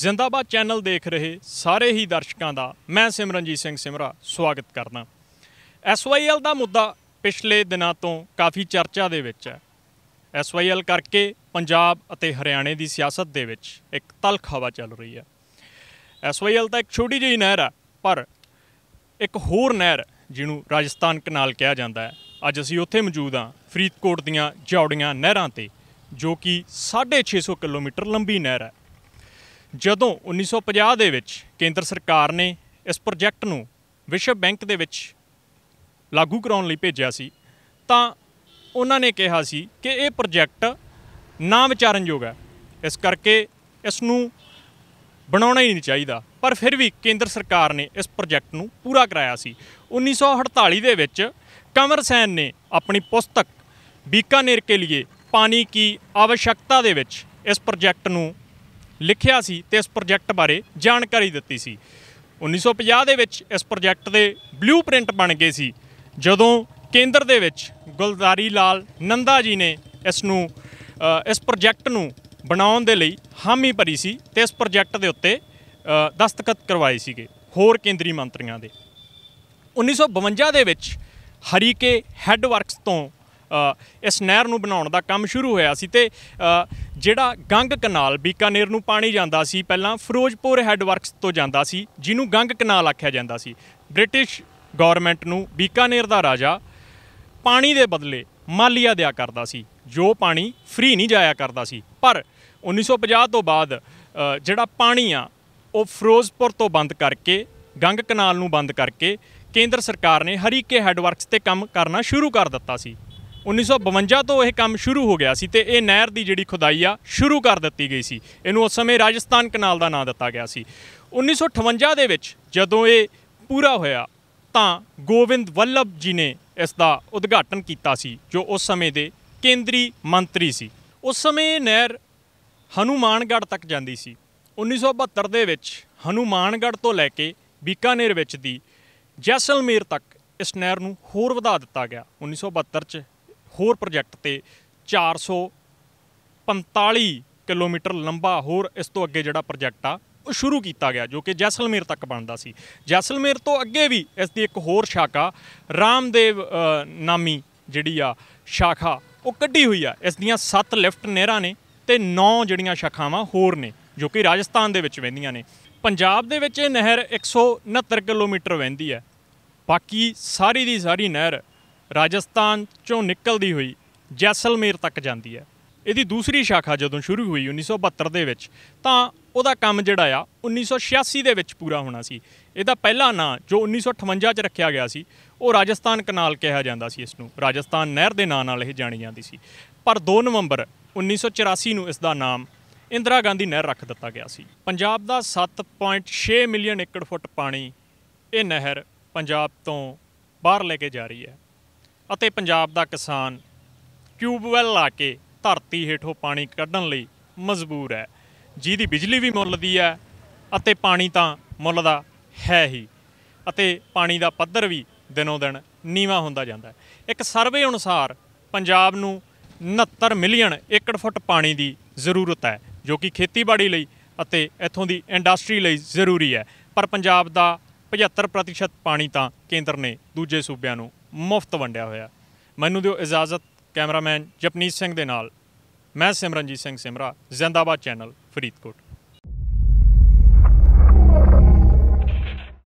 ਜ਼ਿੰਦਾਬਾਦ ਚੈਨਲ ਦੇਖ ਰਹੇ ਸਾਰੇ ਹੀ ਦਰਸ਼ਕਾਂ ਦਾ ਮੈਂ ਸਿਮਰਨਜੀਤ ਸਿੰਘ ਸਿਮਰਾ ਸਵਾਗਤ ਕਰਦਾ ਐਸਵਾਈਐਲ ਦਾ ਮੁੱਦਾ ਪਿਛਲੇ ਦਿਨਾਂ ਤੋਂ ਕਾਫੀ ਚਰਚਾ ਦੇ ਵਿੱਚ ਹੈ ਐਸਵਾਈਐਲ ਕਰਕੇ ਪੰਜਾਬ ਅਤੇ ਹਰਿਆਣੇ ਦੀ ਸਿਆਸਤ ਦੇ ਵਿੱਚ ਇੱਕ ਤਲਖ ਹਵਾ ਚੱਲ ਰਹੀ ਹੈ ਐਸਵਾਈਐਲ ਤਾਂ ਇੱਕ ਛੋਟੀ ਜਿਹੀ ਨਹਿਰ ਆ ਪਰ ਇੱਕ ਹੋਰ ਨਹਿਰ ਜਿਹਨੂੰ ਰਾਜਸਥਾਨ ਕਨਾਲ ਕਿਹਾ ਜਾਂਦਾ ਹੈ ਅੱਜ ਅਸੀਂ ਉੱਥੇ ਮੌਜੂਦ ਹਾਂ ਫਰੀਦਕੋਟ ਦੀਆਂ ਜੌੜੀਆਂ ਨਹਿਰਾਂ ਤੇ ਜੋ ਕਿ 650 ਕਿਲੋਮੀਟਰ ਲੰਬੀ ਨਹਿਰ ਹੈ ਜਦੋਂ 1950 ਦੇ ਵਿੱਚ ਕੇਂਦਰ ਸਰਕਾਰ ਨੇ ਇਸ ਪ੍ਰੋਜੈਕਟ ਨੂੰ ਵਿਸ਼ਵ ਬੈਂਕ ਦੇ ਵਿੱਚ ਲਾਗੂ ਕਰਾਉਣ ਲਈ ਭੇਜਿਆ ਸੀ ਤਾਂ ਉਹਨਾਂ ਨੇ ਕਿਹਾ ਸੀ ਕਿ ਇਹ ਪ੍ਰੋਜੈਕਟ ਨਾ ਵਿਚਾਰਨਯੋਗ ਹੈ ਇਸ ਕਰਕੇ ਇਸ ਨੂੰ ਬਣਾਉਣਾ ਹੀ ਨਹੀਂ ਚਾਹੀਦਾ ਪਰ ਫਿਰ ਵੀ ਕੇਂਦਰ ਸਰਕਾਰ ਨੇ ਇਸ ਪ੍ਰੋਜੈਕਟ ਨੂੰ ਪੂਰਾ ਕਰਾਇਆ ਸੀ 1948 ਦੇ ਵਿੱਚ ਕਮਰ ਸੈਨ ਨੇ ਆਪਣੀ ਪੁਸਤਕ ਬੀਕਾਨੇਰ ਕੇ ਲਈ ਪਾਣੀ ਕੀ ਆਵਸ਼ਕਤਾ ਦੇ ਵਿੱਚ ਇਸ ਪ੍ਰੋਜੈਕਟ ਨੂੰ ਲਿਖਿਆ ਸੀ ਤੇ ਇਸ ਪ੍ਰੋਜੈਕਟ ਬਾਰੇ ਜਾਣਕਾਰੀ ਦਿੱਤੀ ਸੀ 1950 ਦੇ ਵਿੱਚ ਇਸ ਪ੍ਰੋਜੈਕਟ ਦੇ ਬਲੂਪ੍ਰਿੰਟ ਬਣ ਗਏ ਸੀ ਜਦੋਂ ਕੇਂਦਰ ਦੇ ਵਿੱਚ ਗੁਲਜ਼ਾਰੀ ਲਾਲ ਨੰਦਾ ਜੀ ਨੇ ਇਸ ਨੂੰ ਇਸ ਪ੍ਰੋਜੈਕਟ ਨੂੰ ਬਣਾਉਣ ਦੇ ਲਈ ਹਾਮੀ ਭਰੀ ਸੀ ਤੇ ਇਸ ਪ੍ਰੋਜੈਕਟ ਦੇ ਉੱਤੇ ਦਸਤਖਤ ਕਰਵਾਏ ਸੀਗੇ ਹੋਰ ਕੇਂਦਰੀ ਮੰਤਰੀਆਂ ਦੇ 1952 ਦੇ ਵਿੱਚ ਹਰੀਕੇ ਹੈੱਡਵਰਕਸ ਤੋਂ ਇਸ ਨਹਿਰ ਨੂੰ ਬਣਾਉਣ ਦਾ ਕੰਮ ਸ਼ੁਰੂ ਹੋਇਆ ਸੀ ਤੇ ਜਿਹੜਾ ਗੰਗ ਕਨਾਲ ਬੀਕਾਨੇਰ ਨੂੰ ਪਾਣੀ ਜਾਂਦਾ ਸੀ ਪਹਿਲਾਂ ਫਿਰੋਜ਼ਪੁਰ ਹੈੱਡਵਰਕਸ ਤੋਂ ਜਾਂਦਾ ਸੀ ਜਿਹਨੂੰ ਗੰਗ ਕਨਾਲ ਆਖਿਆ ਜਾਂਦਾ ਸੀ ਬ੍ਰਿਟਿਸ਼ ਗਵਰਨਮੈਂਟ ਨੂੰ ਬੀਕਾਨੇਰ ਦਾ ਰਾਜਾ ਪਾਣੀ ਦੇ ਬਦਲੇ ਮਾਲੀਆ ਦਿਆ ਕਰਦਾ ਸੀ ਜੋ ਪਾਣੀ ਫ੍ਰੀ ਨਹੀਂ ਜਾਇਆ ਕਰਦਾ ਸੀ ਪਰ 1950 ਤੋਂ ਬਾਅਦ ਜਿਹੜਾ ਪਾਣੀ ਆ ਉਹ ਫਿਰੋਜ਼ਪੁਰ ਤੋਂ ਬੰਦ ਕਰਕੇ ਗੰਗ ਕਨਾਲ ਨੂੰ ਬੰਦ ਕਰਕੇ ਕੇਂਦਰ ਸਰਕਾਰ ਨੇ ਹਰੀਕੇ ਹੈੱਡਵਰਕਸ ਤੇ ਕੰਮ ਕਰਨਾ ਸ਼ੁਰੂ ਕਰ ਦਿੱਤਾ ਸੀ 1952 ਤੋਂ ਇਹ ਕੰਮ ਸ਼ੁਰੂ ਹੋ ਗਿਆ ਸੀ ਤੇ ਇਹ ਨਹਿਰ ਦੀ ਜਿਹੜੀ ਖੁਦਾਈ ਆ ਸ਼ੁਰੂ ਕਰ ਦਿੱਤੀ ਗਈ ਸੀ ਇਹਨੂੰ ਉਸ ਸਮੇਂ ਰਾਜਸਥਾਨ ਕਨਾਲ ਦਾ ਨਾਂ ਦਿੱਤਾ ਗਿਆ ਸੀ 1958 ਦੇ ਵਿੱਚ ਜਦੋਂ ਇਹ ਪੂਰਾ ਹੋਇਆ ਤਾਂ ਗੋਬਿੰਦ ਵੱਲਭ ਜੀ ਨੇ ਇਸ ਦਾ ਉਦਘਾਟਨ ਕੀਤਾ ਸੀ ਜੋ ਉਸ ਸਮੇਂ ਦੇ ਕੇਂਦਰੀ ਮੰਤਰੀ ਸੀ ਉਸ ਸਮੇਂ ਇਹ ਨਹਿਰ ਹਨੂਮਾਨਗੜ੍ਹ ਤੱਕ ਜਾਂਦੀ ਸੀ 1972 ਦੇ ਵਿੱਚ ਹਨੂਮਾਨਗੜ੍ਹ ਤੋਂ ਲੈ ਕੇ ਬੀਕਾਨੇਰ ਵਿੱਚ ਦੀ ਜੈਸਲਮੇਰ ਤੱਕ ਇਸ ਨਹਿਰ ਨੂੰ ਹੋਰ ਵਧਾ ਦਿੱਤਾ ਗਿਆ 1972 ਚ ਹੋਰ ਪ੍ਰੋਜੈਕਟ ਤੇ 445 ਕਿਲੋਮੀਟਰ ਲੰਬਾ ਹੋਰ ਇਸ ਤੋਂ ਅੱਗੇ ਜਿਹੜਾ ਪ੍ਰੋਜੈਕਟ ਆ ਉਹ ਸ਼ੁਰੂ ਕੀਤਾ ਗਿਆ ਜੋ ਕਿ ਜੈਸਲਮੇਰ ਤੱਕ ਬਣਦਾ ਸੀ ਜੈਸਲਮੇਰ ਤੋਂ ਅੱਗੇ ਵੀ ਇਸ ਦੀ ਇੱਕ ਹੋਰ ਸ਼ਾਖਾ ਰਾਮਦੇਵ ਨਾਮੀ ਜਿਹੜੀ ਆ ਸ਼ਾਖਾ ਉਹ ਕੱਢੀ ਹੋਈ ਆ ਇਸ ਦੀਆਂ 7 ਲਿਫਟ ਨਹਿਰਾਂ ਨੇ ਤੇ 9 ਜਿਹੜੀਆਂ ਸ਼ਾਖਾਵਾਂ ਹੋਰ ਨੇ ਜੋ ਕਿ ਰਾਜਸਥਾਨ ਦੇ ਵਿੱਚ ਵਹਿੰਦੀਆਂ ਨੇ ਪੰਜਾਬ ਦੇ ਵਿੱਚ ਇਹ ਨਹਿਰ 169 ਕਿਲੋਮੀਟਰ ਵਹਿੰਦੀ ਹੈ ਬਾਕੀ ਸਾਰੀ ਦੀ ਸਾਰੀ ਨਹਿਰ ਰਾਜਸਥਾਨ ਚੋਂ ਨਿਕਲਦੀ ਹੋਈ ਜੈਸਲਮੇਰ ਤੱਕ ਜਾਂਦੀ ਹੈ ਇਹਦੀ ਦੂਸਰੀ ਸ਼ਾਖਾ ਜਦੋਂ ਸ਼ੁਰੂ ਹੋਈ 1972 ਦੇ ਵਿੱਚ ਤਾਂ ਉਹਦਾ ਕੰਮ ਜਿਹੜਾ ਆ 1986 ਦੇ ਵਿੱਚ ਪੂਰਾ ਹੋਣਾ ਸੀ ਇਹਦਾ ਪਹਿਲਾ ਨਾਂ ਜੋ 1958 ਚ ਰੱਖਿਆ ਗਿਆ ਸੀ ਉਹ ਰਾਜਸਥਾਨ ਕਨਾਲ ਕਿਹਾ ਜਾਂਦਾ ਸੀ ਇਸ ਨੂੰ ਰਾਜਸਥਾਨ ਨਹਿਰ ਦੇ ਨਾਂ ਨਾਲ ਇਹ ਜਾਣੀ ਜਾਂਦੀ ਸੀ ਪਰ 2 ਨਵੰਬਰ 1984 ਨੂੰ ਇਸ ਦਾ ਨਾਮ ਇੰਦਰਾ ਗਾਂਧੀ ਨਹਿਰ ਰੱਖ ਦਿੱਤਾ ਗਿਆ ਸੀ ਪੰਜਾਬ ਦਾ 7.6 ਮਿਲੀਅਨ ਏਕੜ ਫੁੱਟ ਪਾਣੀ ਇਹ ਨਹਿਰ ਪੰਜਾਬ ਤੋਂ ਬਾਹਰ ਲੈ ਕੇ ਜਾ ਰਹੀ ਹੈ ਅਤੇ ਪੰਜਾਬ ਦਾ ਕਿਸਾਨ ਟਿਊਬਵੈਲ ਲਾ ਕੇ ਧਰਤੀ ਹੇਠੋਂ ਪਾਣੀ ਕੱਢਣ ਲਈ ਮਜਬੂਰ ਹੈ ਜਿਹਦੀ ਬਿਜਲੀ ਵੀ ਮੁੱਲ ਦੀ ਹੈ ਅਤੇ ਪਾਣੀ ਤਾਂ ਮੁੱਲ ਦਾ ਹੈ ਹੀ ਅਤੇ ਪਾਣੀ ਦਾ ਪੱਧਰ ਵੀ ਦਿਨੋਂ ਦਿਨ ਨੀਵਾ ਹੁੰਦਾ ਜਾਂਦਾ ਹੈ ਇੱਕ ਸਰਵੇ ਅਨੁਸਾਰ ਪੰਜਾਬ ਨੂੰ 69 ਮਿਲੀਅਨ ਏਕੜ ਫੁੱਟ ਪਾਣੀ ਦੀ ਜ਼ਰੂਰਤ ਹੈ ਜੋ ਕਿ ਖੇਤੀਬਾੜੀ ਲਈ ਅਤੇ ਇੱਥੋਂ ਦੀ ਇੰਡਸਟਰੀ ਲਈ ਜ਼ਰੂਰੀ ਹੈ ਪਰ ਪੰਜਾਬ ਦਾ 75% ਪਾਣੀ ਤਾਂ ਕੇਂਦਰ ਨੇ ਦੂਜੇ ਸੂਬਿਆਂ ਨੂੰ ਮੁਫਤ ਵੰਡਿਆ ਹੋਇਆ ਮੈਨੂੰ ਦਿਓ ਇਜਾਜ਼ਤ ਕੈਮਰਾਮੈਨ ਜਪਨੀਤ ਸਿੰਘ ਦੇ ਨਾਲ ਮੈਂ ਸਿਮਰਨਜੀਤ ਸਿੰਘ ਸਿਮਰਾ ਜ਼ਿੰਦਾਬਾਦ ਚੈਨਲ ਫਰੀਦਕੋਟ